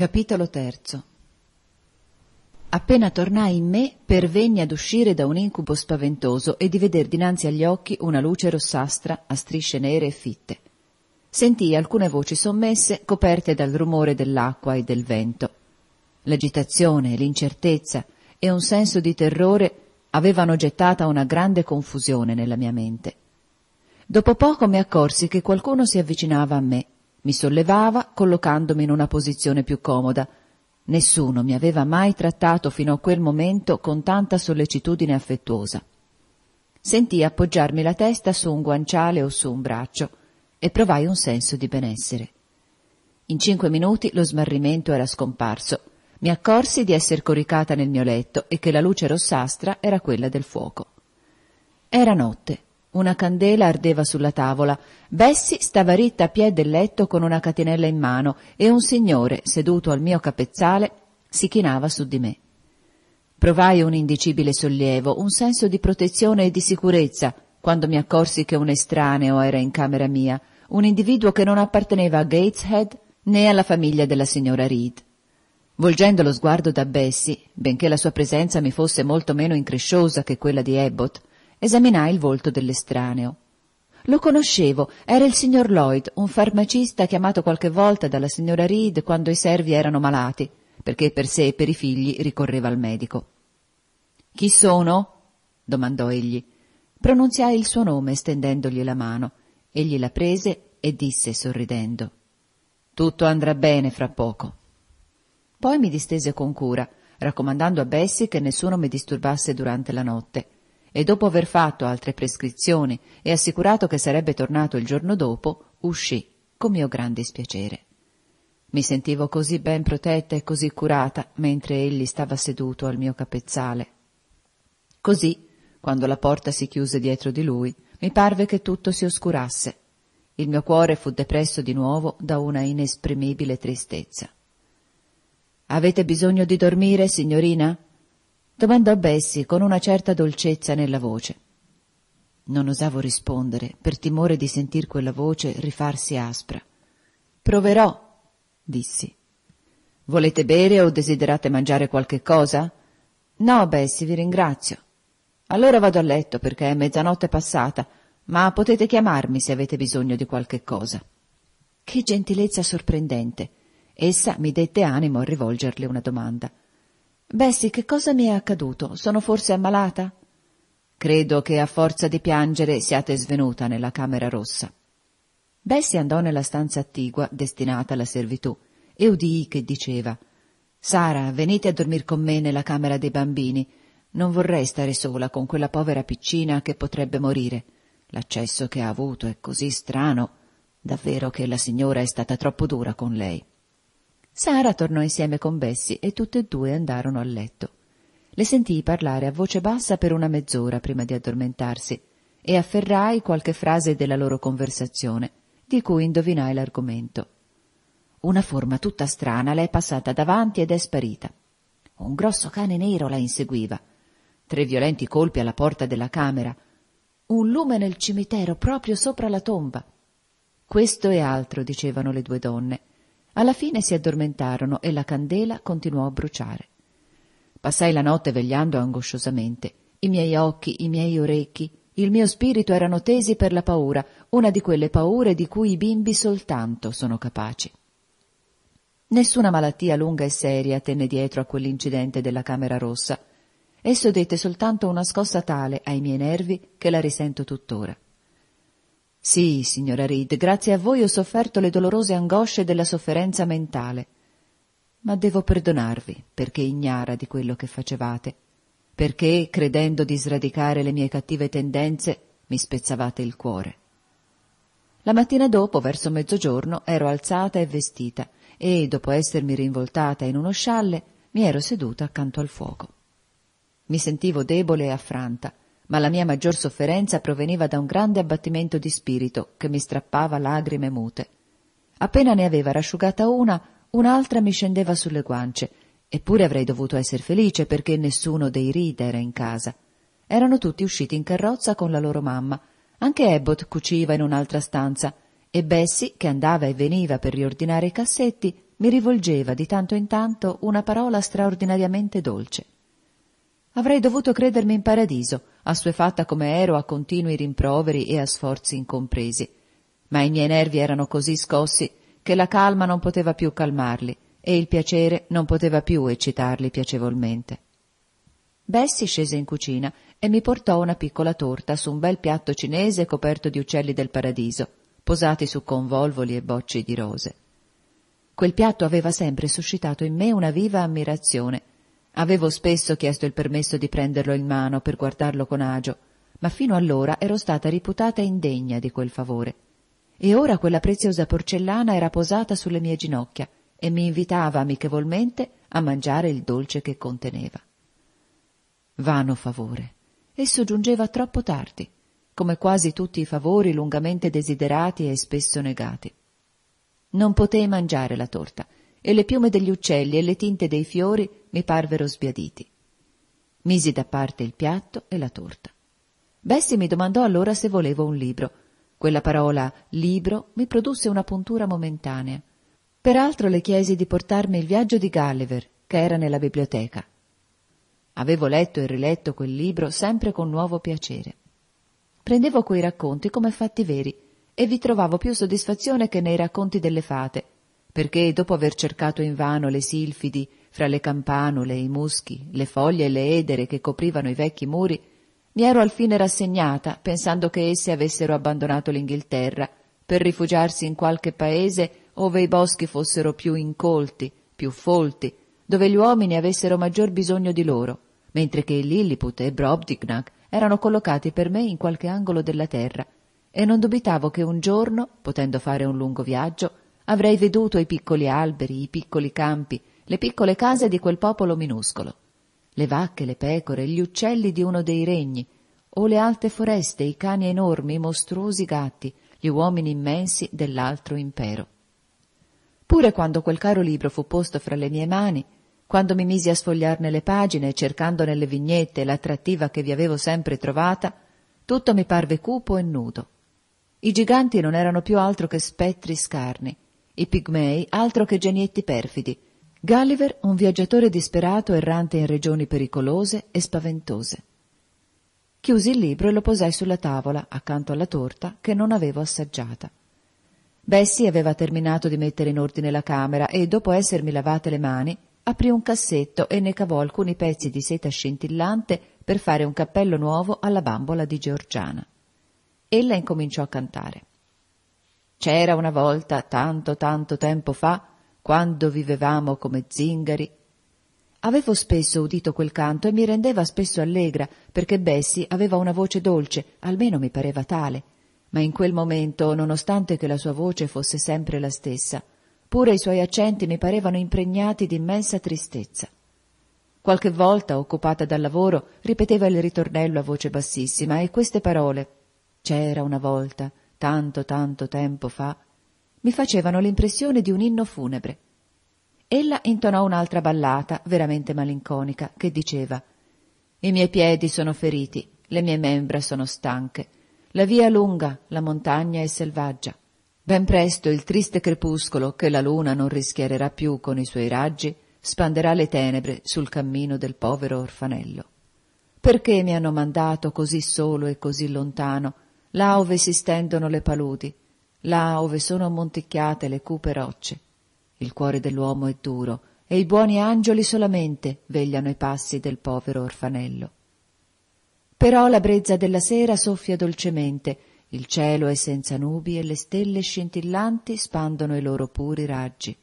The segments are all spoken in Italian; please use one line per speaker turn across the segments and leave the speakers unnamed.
Capitolo terzo Appena tornai in me, pervenni ad uscire da un incubo spaventoso e di veder dinanzi agli occhi una luce rossastra a strisce nere e fitte. Sentii alcune voci sommesse coperte dal rumore dell'acqua e del vento. L'agitazione, l'incertezza e un senso di terrore avevano gettata una grande confusione nella mia mente. Dopo poco mi accorsi che qualcuno si avvicinava a me mi sollevava collocandomi in una posizione più comoda. Nessuno mi aveva mai trattato fino a quel momento con tanta sollecitudine affettuosa. Sentii appoggiarmi la testa su un guanciale o su un braccio e provai un senso di benessere. In cinque minuti lo smarrimento era scomparso. Mi accorsi di essere coricata nel mio letto e che la luce rossastra era quella del fuoco. Era notte una candela ardeva sulla tavola. Bessie stava ritta a piè del letto con una catenella in mano e un signore, seduto al mio capezzale, si chinava su di me. Provai un indicibile sollievo, un senso di protezione e di sicurezza, quando mi accorsi che un estraneo era in camera mia, un individuo che non apparteneva a Gateshead né alla famiglia della signora Reed. Volgendo lo sguardo da Bessie, benché la sua presenza mi fosse molto meno incresciosa che quella di Abbott, Esaminai il volto dell'estraneo. Lo conoscevo, era il signor Lloyd, un farmacista chiamato qualche volta dalla signora Reed quando i servi erano malati, perché per sé e per i figli ricorreva al medico. Chi sono? domandò egli. Pronunziai il suo nome stendendogli la mano. Egli la prese e disse sorridendo. Tutto andrà bene fra poco. Poi mi distese con cura, raccomandando a Bessie che nessuno mi disturbasse durante la notte e dopo aver fatto altre prescrizioni e assicurato che sarebbe tornato il giorno dopo, uscì, con mio gran dispiacere. Mi sentivo così ben protetta e così curata mentre egli stava seduto al mio capezzale. Così, quando la porta si chiuse dietro di lui, mi parve che tutto si oscurasse. Il mio cuore fu depresso di nuovo da una inesprimibile tristezza. Avete bisogno di dormire, signorina? domandò Bessie con una certa dolcezza nella voce. Non osavo rispondere, per timore di sentir quella voce rifarsi aspra. Proverò, dissi. Volete bere o desiderate mangiare qualche cosa? No, Bessie, vi ringrazio. Allora vado a letto perché è mezzanotte passata, ma potete chiamarmi se avete bisogno di qualche cosa. Che gentilezza sorprendente! Essa mi dette animo a rivolgerle una domanda. Bessie, che cosa mi è accaduto? Sono forse ammalata? Credo che a forza di piangere siate svenuta nella camera rossa. Bessie andò nella stanza attigua destinata alla servitù e udii che diceva Sara, venite a dormire con me nella camera dei bambini. Non vorrei stare sola con quella povera piccina che potrebbe morire. L'accesso che ha avuto è così strano. Davvero che la signora è stata troppo dura con lei. Sara tornò insieme con Bessie e tutte e due andarono a letto. Le sentii parlare a voce bassa per una mezz'ora prima di addormentarsi e afferrai qualche frase della loro conversazione, di cui indovinai l'argomento. Una forma tutta strana le è passata davanti ed è sparita. Un grosso cane nero la inseguiva. Tre violenti colpi alla porta della camera. Un lume nel cimitero proprio sopra la tomba. Questo e altro dicevano le due donne alla fine si addormentarono e la candela continuò a bruciare. Passai la notte vegliando angosciosamente. I miei occhi, i miei orecchi, il mio spirito erano tesi per la paura, una di quelle paure di cui i bimbi soltanto sono capaci. Nessuna malattia lunga e seria tenne dietro a quell'incidente della Camera Rossa. Esso dette soltanto una scossa tale ai miei nervi che la risento tuttora. Sì, signora Reed, grazie a voi ho sofferto le dolorose angosce della sofferenza mentale. Ma devo perdonarvi perché ignara di quello che facevate, perché, credendo di sradicare le mie cattive tendenze, mi spezzavate il cuore. La mattina dopo, verso mezzogiorno, ero alzata e vestita e, dopo essermi rinvoltata in uno scialle, mi ero seduta accanto al fuoco. Mi sentivo debole e affranta ma la mia maggior sofferenza proveniva da un grande abbattimento di spirito che mi strappava lagrime mute. Appena ne aveva rasciugata una, un'altra mi scendeva sulle guance, eppure avrei dovuto essere felice perché nessuno dei Reed era in casa. Erano tutti usciti in carrozza con la loro mamma, anche Abbott cuciva in un'altra stanza, e Bessie, che andava e veniva per riordinare i cassetti, mi rivolgeva di tanto in tanto una parola straordinariamente dolce. Avrei dovuto credermi in paradiso, assuefatta come ero a continui rimproveri e a sforzi incompresi. Ma i miei nervi erano così scossi che la calma non poteva più calmarli e il piacere non poteva più eccitarli piacevolmente. Bessie scese in cucina e mi portò una piccola torta su un bel piatto cinese coperto di uccelli del paradiso, posati su convolvoli e bocci di rose. Quel piatto aveva sempre suscitato in me una viva ammirazione Avevo spesso chiesto il permesso di prenderlo in mano per guardarlo con agio, ma fino allora ero stata riputata indegna di quel favore. E ora quella preziosa porcellana era posata sulle mie ginocchia e mi invitava amichevolmente a mangiare il dolce che conteneva. Vano favore. Esso giungeva troppo tardi, come quasi tutti i favori lungamente desiderati e spesso negati. Non potei mangiare la torta, e le piume degli uccelli e le tinte dei fiori mi parvero sbiaditi. Misi da parte il piatto e la torta. Bessie mi domandò allora se volevo un libro. Quella parola libro mi produsse una puntura momentanea. Peraltro le chiesi di portarmi il viaggio di Gulliver, che era nella biblioteca. Avevo letto e riletto quel libro sempre con nuovo piacere. Prendevo quei racconti come fatti veri e vi trovavo più soddisfazione che nei racconti delle fate, perché dopo aver cercato invano le silfidi fra le campanule, i muschi, le foglie e le edere che coprivano i vecchi muri, mi ero alfine rassegnata, pensando che essi avessero abbandonato l'Inghilterra per rifugiarsi in qualche paese ove i boschi fossero più incolti, più folti, dove gli uomini avessero maggior bisogno di loro, mentre che Lilliput e Brobdignag erano collocati per me in qualche angolo della terra, e non dubitavo che un giorno, potendo fare un lungo viaggio, avrei veduto i piccoli alberi, i piccoli campi, le piccole case di quel popolo minuscolo, le vacche, le pecore, gli uccelli di uno dei regni, o le alte foreste, i cani enormi, i mostruosi gatti, gli uomini immensi dell'altro impero. Pure quando quel caro libro fu posto fra le mie mani, quando mi misi a sfogliarne le pagine, cercando nelle vignette l'attrattiva che vi avevo sempre trovata, tutto mi parve cupo e nudo. I giganti non erano più altro che spettri scarni, i pigmei altro che genietti perfidi, Gulliver, un viaggiatore disperato errante in regioni pericolose e spaventose. Chiusi il libro e lo posai sulla tavola, accanto alla torta, che non avevo assaggiata. Bessie aveva terminato di mettere in ordine la camera e, dopo essermi lavate le mani, aprì un cassetto e ne cavò alcuni pezzi di seta scintillante per fare un cappello nuovo alla bambola di Georgiana. Ella incominciò a cantare. C'era una volta, tanto tanto tempo fa, quando vivevamo come zingari. Avevo spesso udito quel canto e mi rendeva spesso allegra, perché Bessie aveva una voce dolce, almeno mi pareva tale. Ma in quel momento, nonostante che la sua voce fosse sempre la stessa, pure i suoi accenti mi parevano impregnati di immensa tristezza. Qualche volta, occupata dal lavoro, ripeteva il ritornello a voce bassissima e queste parole. C'era una volta, tanto tanto tempo fa, mi facevano l'impressione di un inno funebre. Ella intonò un'altra ballata, veramente malinconica, che diceva I miei piedi sono feriti, le mie membra sono stanche, la via è lunga, la montagna è selvaggia. Ben presto il triste crepuscolo, che la luna non rischiarerà più con i suoi raggi, spanderà le tenebre sul cammino del povero orfanello. Perché mi hanno mandato così solo e così lontano, là ove si stendono le paludi, là ove sono ammonticchiate le cupe rocce. Il cuore dell'uomo è duro e i buoni angioli solamente vegliano i passi del povero orfanello. Però la brezza della sera soffia dolcemente, il cielo è senza nubi e le stelle scintillanti spandono i loro puri raggi.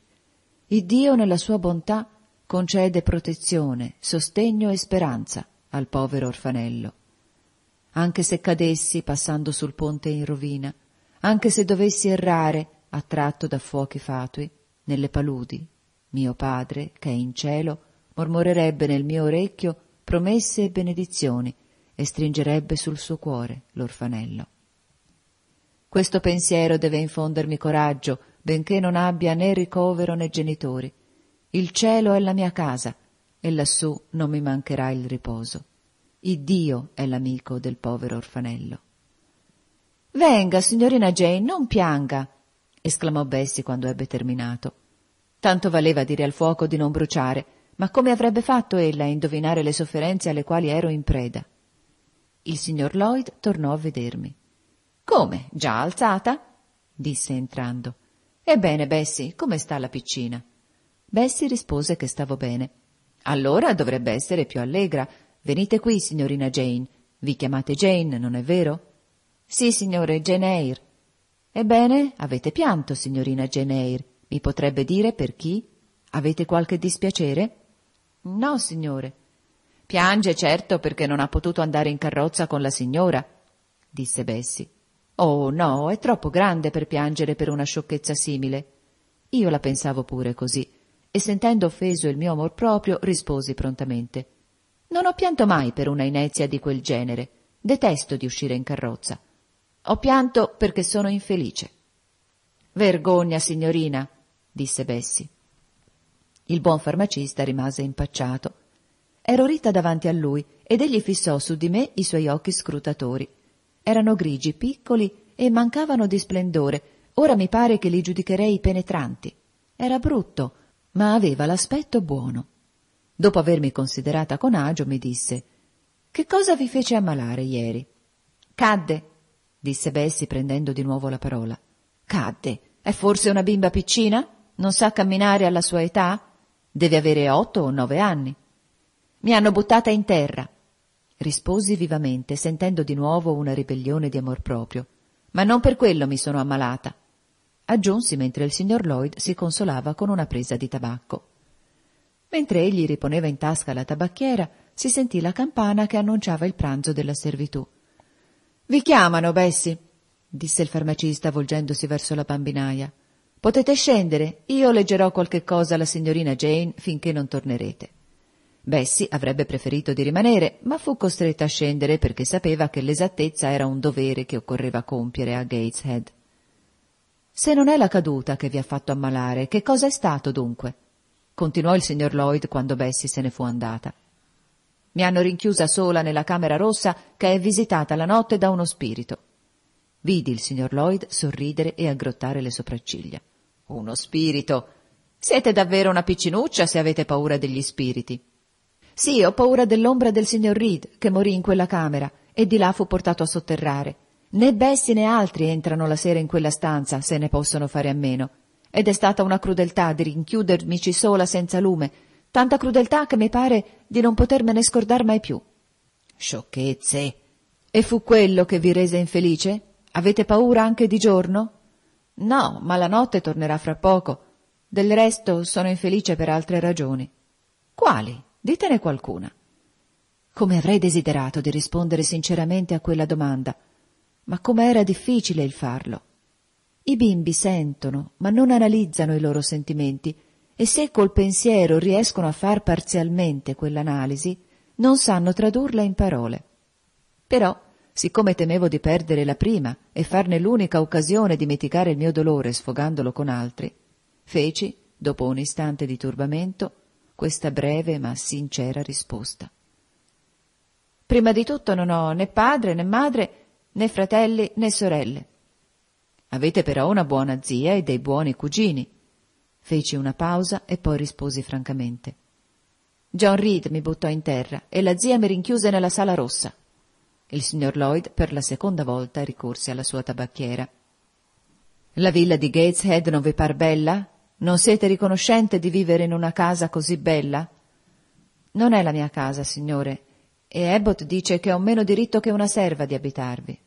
Il Dio nella sua bontà concede protezione, sostegno e speranza al povero orfanello. Anche se cadessi passando sul ponte in rovina, anche se dovessi errare, attratto da fuochi fatui, nelle paludi, mio padre, che è in cielo, mormorerebbe nel mio orecchio promesse e benedizioni e stringerebbe sul suo cuore l'orfanello. Questo pensiero deve infondermi coraggio, benché non abbia né ricovero né genitori. Il cielo è la mia casa e lassù non mi mancherà il riposo. Il Dio è l'amico del povero orfanello. Venga, signorina Jane, non pianga, esclamò Bessie quando ebbe terminato. Tanto valeva dire al fuoco di non bruciare, ma come avrebbe fatto ella a indovinare le sofferenze alle quali ero in preda? Il signor Lloyd tornò a vedermi. Come? Già alzata? disse entrando. Ebbene, Bessie, come sta la piccina? Bessie rispose che stavo bene. Allora dovrebbe essere più allegra. Venite qui, signorina Jane. Vi chiamate Jane, non è vero? Sì, signore, Geneir. Ebbene, avete pianto, signorina Geneir. Mi potrebbe dire per chi? Avete qualche dispiacere? No, signore. Piange, certo, perché non ha potuto andare in carrozza con la signora, disse Bessie. Oh, no, è troppo grande per piangere per una sciocchezza simile. Io la pensavo pure così, e sentendo offeso il mio amor proprio, risposi prontamente. Non ho pianto mai per una inezia di quel genere. Detesto di uscire in carrozza. Ho pianto perché sono infelice. Vergogna, signorina, disse Bessi. Il buon farmacista rimase impacciato. Ero ritta davanti a lui ed egli fissò su di me i suoi occhi scrutatori. Erano grigi, piccoli e mancavano di splendore. Ora mi pare che li giudicherei penetranti. Era brutto, ma aveva l'aspetto buono. Dopo avermi considerata con agio, mi disse Che cosa vi fece ammalare ieri? Cadde, disse Bessie prendendo di nuovo la parola. Cadde. È forse una bimba piccina? Non sa camminare alla sua età? Deve avere otto o nove anni. Mi hanno buttata in terra. Risposi vivamente, sentendo di nuovo una ribellione di amor proprio. Ma non per quello mi sono ammalata. Aggiunsi mentre il signor Lloyd si consolava con una presa di tabacco. Mentre egli riponeva in tasca la tabacchiera, si sentì la campana che annunciava il pranzo della servitù. Vi chiamano, Bessie, disse il farmacista volgendosi verso la bambinaia. Potete scendere, io leggerò qualche cosa alla signorina Jane finché non tornerete. Bessie avrebbe preferito di rimanere, ma fu costretta a scendere perché sapeva che l'esattezza era un dovere che occorreva compiere a Gateshead. Se non è la caduta che vi ha fatto ammalare, che cosa è stato dunque? continuò il signor Lloyd quando Bessie se ne fu andata. Mi hanno rinchiusa sola nella camera rossa che è visitata la notte da uno spirito. Vidi il signor Lloyd sorridere e aggrottare le sopracciglia. Uno spirito. Siete davvero una piccinuccia se avete paura degli spiriti. Sì, ho paura dell'ombra del signor Reed, che morì in quella camera, e di là fu portato a sotterrare. Né bestie né altri entrano la sera in quella stanza, se ne possono fare a meno. Ed è stata una crudeltà di rinchiudermici sola senza lume, tanta crudeltà che mi pare di non potermene scordar mai più. Sciocchezze. E fu quello che vi rese infelice? Avete paura anche di giorno? No, ma la notte tornerà fra poco. Del resto sono infelice per altre ragioni. Quali? Ditene qualcuna. Come avrei desiderato di rispondere sinceramente a quella domanda, ma come era difficile il farlo. I bimbi sentono, ma non analizzano i loro sentimenti, e se col pensiero riescono a far parzialmente quell'analisi, non sanno tradurla in parole. Però, siccome temevo di perdere la prima e farne l'unica occasione di mitigare il mio dolore sfogandolo con altri, feci, dopo un istante di turbamento, questa breve ma sincera risposta. Prima di tutto non ho né padre né madre né fratelli né sorelle. Avete però una buona zia e dei buoni cugini, Feci una pausa e poi risposi francamente. John Reed mi buttò in terra e la zia mi rinchiuse nella sala rossa. Il signor Lloyd per la seconda volta ricorse alla sua tabacchiera. La villa di Gateshead non vi par bella? Non siete riconoscente di vivere in una casa così bella? Non è la mia casa, signore, e Abbott dice che ho meno diritto che una serva di abitarvi.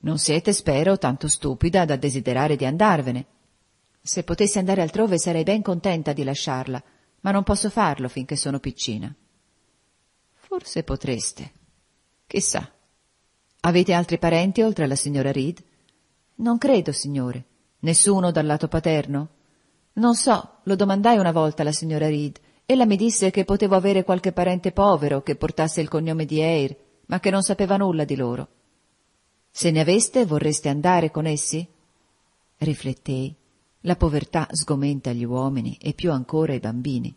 Non siete, spero, tanto stupida da desiderare di andarvene. Se potessi andare altrove sarei ben contenta di lasciarla, ma non posso farlo finché sono piccina. Forse potreste. Chissà. Avete altri parenti oltre alla signora Reed? Non credo, signore. Nessuno dal lato paterno? Non so, lo domandai una volta alla signora Reed. Ella mi disse che potevo avere qualche parente povero che portasse il cognome di Eyre, ma che non sapeva nulla di loro. Se ne aveste, vorreste andare con essi? Riflettei. La povertà sgomenta gli uomini e più ancora i bambini.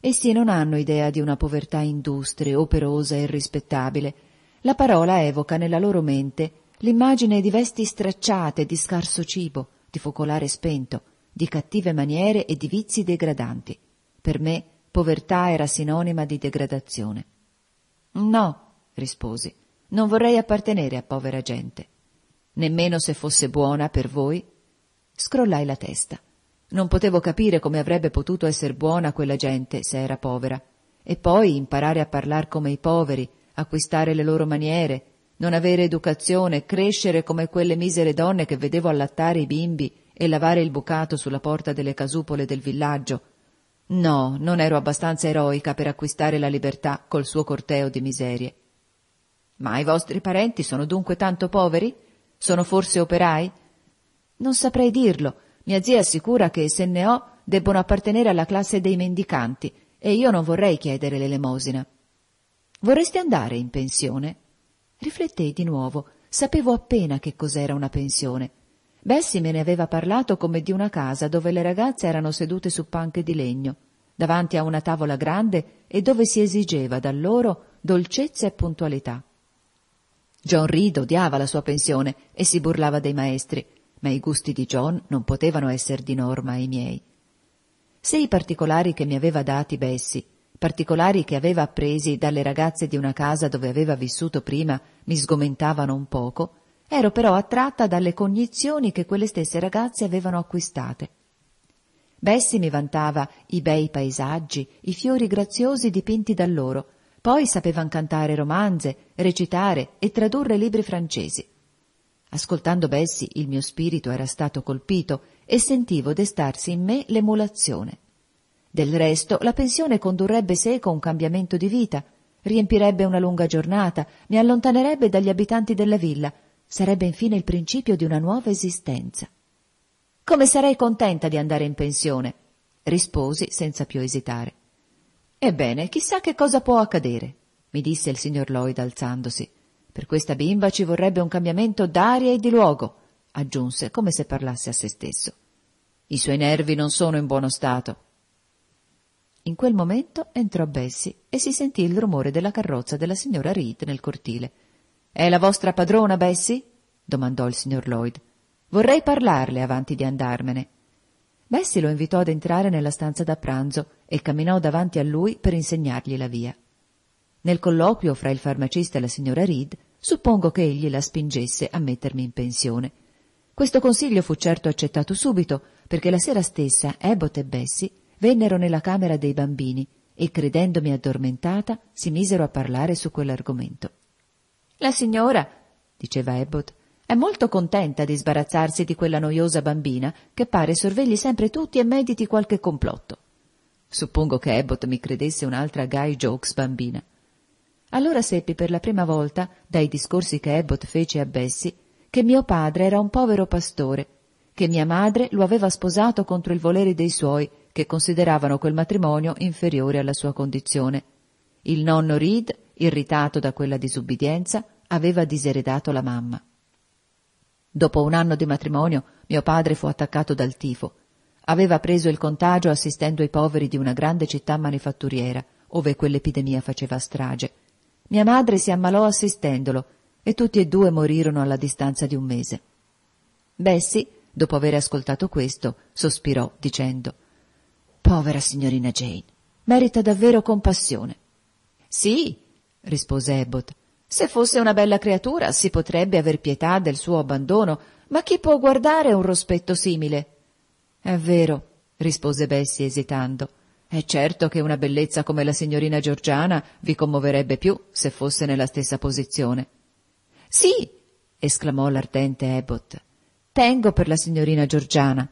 Essi non hanno idea di una povertà industria, operosa e rispettabile. La parola evoca nella loro mente l'immagine di vesti stracciate, di scarso cibo, di focolare spento, di cattive maniere e di vizi degradanti. Per me povertà era sinonima di degradazione. No, risposi, non vorrei appartenere a povera gente. Nemmeno se fosse buona per voi Scrollai la testa. Non potevo capire come avrebbe potuto essere buona quella gente se era povera. E poi imparare a parlare come i poveri, acquistare le loro maniere, non avere educazione, crescere come quelle misere donne che vedevo allattare i bimbi e lavare il bucato sulla porta delle casupole del villaggio. No, non ero abbastanza eroica per acquistare la libertà col suo corteo di miserie. Ma i vostri parenti sono dunque tanto poveri? Sono forse operai? Non saprei dirlo. Mia zia assicura che, se ne ho, debbono appartenere alla classe dei mendicanti e io non vorrei chiedere l'elemosina. Vorresti andare in pensione? Riflettei di nuovo. Sapevo appena che cos'era una pensione. Bessie me ne aveva parlato come di una casa dove le ragazze erano sedute su panche di legno, davanti a una tavola grande e dove si esigeva da loro dolcezza e puntualità. John Reed odiava la sua pensione e si burlava dei maestri ma i gusti di John non potevano essere di norma i miei. Se i particolari che mi aveva dati Bessi, particolari che aveva appresi dalle ragazze di una casa dove aveva vissuto prima, mi sgomentavano un poco, ero però attratta dalle cognizioni che quelle stesse ragazze avevano acquistate. Bessi mi vantava i bei paesaggi, i fiori graziosi dipinti da loro, poi sapevan cantare romanze, recitare e tradurre libri francesi. Ascoltando Bessie il mio spirito era stato colpito e sentivo destarsi in me l'emulazione. Del resto la pensione condurrebbe seco un cambiamento di vita, riempirebbe una lunga giornata, mi allontanerebbe dagli abitanti della villa, sarebbe infine il principio di una nuova esistenza. Come sarei contenta di andare in pensione? risposi senza più esitare. Ebbene, chissà che cosa può accadere, mi disse il signor Lloyd alzandosi. Per questa bimba ci vorrebbe un cambiamento d'aria e di luogo, aggiunse come se parlasse a se stesso. I suoi nervi non sono in buono stato. In quel momento entrò Bessie e si sentì il rumore della carrozza della signora Reed nel cortile. È la vostra padrona, Bessie? domandò il signor Lloyd. Vorrei parlarle avanti di andarmene. Bessie lo invitò ad entrare nella stanza da pranzo e camminò davanti a lui per insegnargli la via. Nel colloquio fra il farmacista e la signora Reed, suppongo che egli la spingesse a mettermi in pensione. Questo consiglio fu certo accettato subito, perché la sera stessa Abbott e Bessie vennero nella camera dei bambini e, credendomi addormentata, si misero a parlare su quell'argomento. La signora, diceva Abbott, è molto contenta di sbarazzarsi di quella noiosa bambina che pare sorvegli sempre tutti e mediti qualche complotto. Suppongo che Abbott mi credesse un'altra Guy Jokes bambina. Allora seppi per la prima volta, dai discorsi che Abbott fece a Bessie, che mio padre era un povero pastore, che mia madre lo aveva sposato contro il volere dei suoi, che consideravano quel matrimonio inferiore alla sua condizione. Il nonno Reed, irritato da quella disubbidienza, aveva diseredato la mamma. Dopo un anno di matrimonio, mio padre fu attaccato dal tifo. Aveva preso il contagio assistendo i poveri di una grande città manifatturiera, ove quell'epidemia faceva strage mia madre si ammalò assistendolo e tutti e due morirono alla distanza di un mese. Bessie, dopo aver ascoltato questo, sospirò dicendo Povera signorina Jane, merita davvero compassione. Sì, rispose Abbott. Se fosse una bella creatura si potrebbe aver pietà del suo abbandono, ma chi può guardare un rospetto simile? È vero, rispose Bessie esitando. È certo che una bellezza come la signorina Giorgiana vi commuoverebbe più se fosse nella stessa posizione. Sì, esclamò l'ardente Abbott. Tengo per la signorina Giorgiana.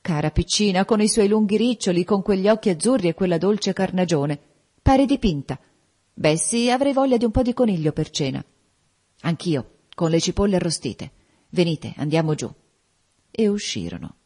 Cara piccina, con i suoi lunghi riccioli, con quegli occhi azzurri e quella dolce carnagione. Pare dipinta. Beh, sì, avrei voglia di un po' di coniglio per cena. Anch'io, con le cipolle arrostite. Venite, andiamo giù. E uscirono.